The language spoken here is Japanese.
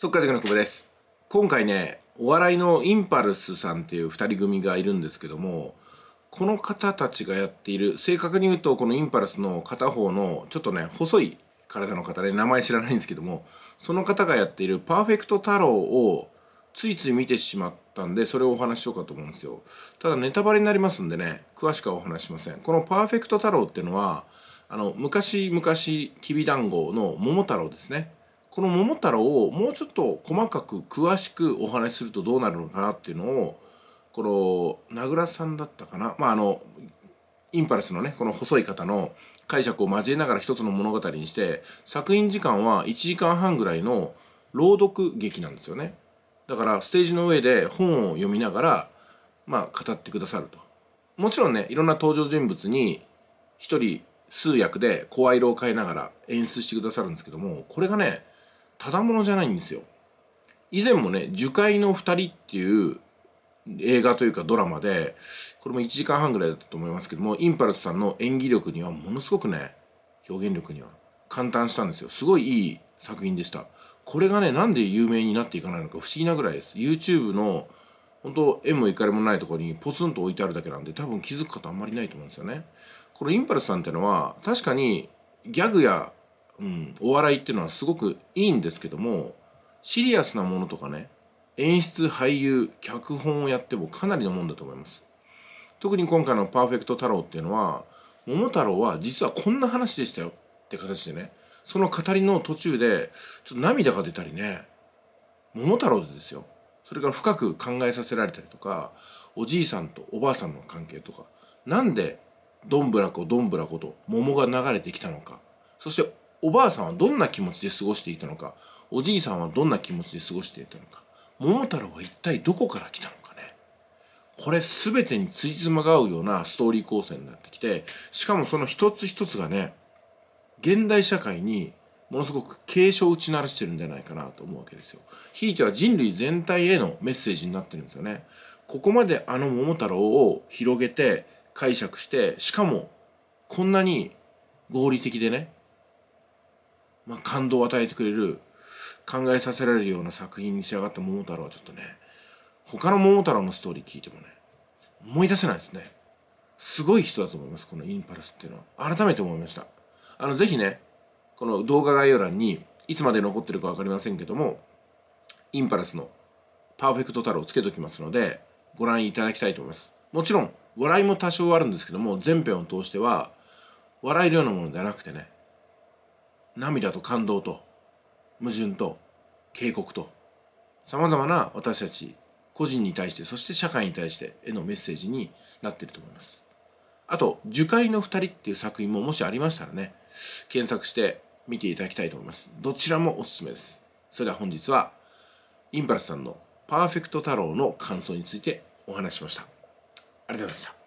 速稼ぎの久保です今回ねお笑いのインパルスさんっていう2人組がいるんですけどもこの方たちがやっている正確に言うとこのインパルスの片方のちょっとね細い体の方で、ね、名前知らないんですけどもその方がやっている「パーフェクト太郎」をついつい見てしまったんでそれをお話ししようかと思うんですよただネタバレになりますんでね詳しくはお話しませんこの「パーフェクト太郎」っていうのはあの昔々きびだんごの桃太郎ですねこの桃太郎をもうちょっと細かく詳しくお話しするとどうなるのかなっていうのをこの名倉さんだったかなまああのインパルスのねこの細い方の解釈を交えながら一つの物語にして作品時間は1時間半ぐらいの朗読劇なんですよねだからステージの上で本を読みながらまあ語ってくださるともちろんねいろんな登場人物に一人数役で声色を変えながら演出してくださるんですけどもこれがねただものじゃないんですよ。以前もね「樹海の2人」っていう映画というかドラマでこれも1時間半ぐらいだったと思いますけどもインパルスさんの演技力にはものすごくね表現力には感嘆したんですよすごいいい作品でしたこれがねなんで有名になっていかないのか不思議なぐらいです YouTube の本当縁も怒かりもないところにポツンと置いてあるだけなんで多分気づく方あんまりないと思うんですよねこのインパルスさんってのは確かにギャグやうん、お笑いっていうのはすごくいいんですけどもシリアスなものとかね演出俳優脚本をやってもかなりのもんだと思います特に今回の「パーフェクト太郎」っていうのは桃太郎は実はこんな話でしたよって形でねその語りの途中でちょっと涙が出たりね桃太郎でですよそれから深く考えさせられたりとかおじいさんとおばあさんの関係とかなんでどんぶらこどんぶらこと桃が流れてきたのかそしておばあさんはどんな気持ちで過ごしていたのかおじいさんはどんな気持ちで過ごしていたのか桃太郎は一体どこから来たのかねこれ全てについつまが合うようなストーリー構成になってきてしかもその一つ一つがね現代社会にものすごく警鐘を打ち鳴らしてるんじゃないかなと思うわけですよ。ひいては人類全体へのメッセージになってるんですよね。ここまであの桃太郎を広げて解釈してしかもこんなに合理的でねまあ、感動を与えてくれる考えさせられるような作品に仕上がった桃太郎はちょっとね他の桃太郎のストーリー聞いてもね思い出せないですねすごい人だと思いますこのインパルスっていうのは改めて思いましたあのぜひねこの動画概要欄にいつまで残ってるか分かりませんけどもインパルスのパーフェクト太郎をつけときますのでご覧いただきたいと思いますもちろん笑いも多少あるんですけども全編を通しては笑えるようなものではなくてね涙と感動と矛盾と警告とさまざまな私たち個人に対してそして社会に対してへのメッセージになってると思います。あと「樹海の2人」っていう作品ももしありましたらね検索して見ていただきたいと思います。どちらもおすすめです。それでは本日はインパルスさんの「パーフェクト太郎」の感想についてお話しました。ありがとうございました。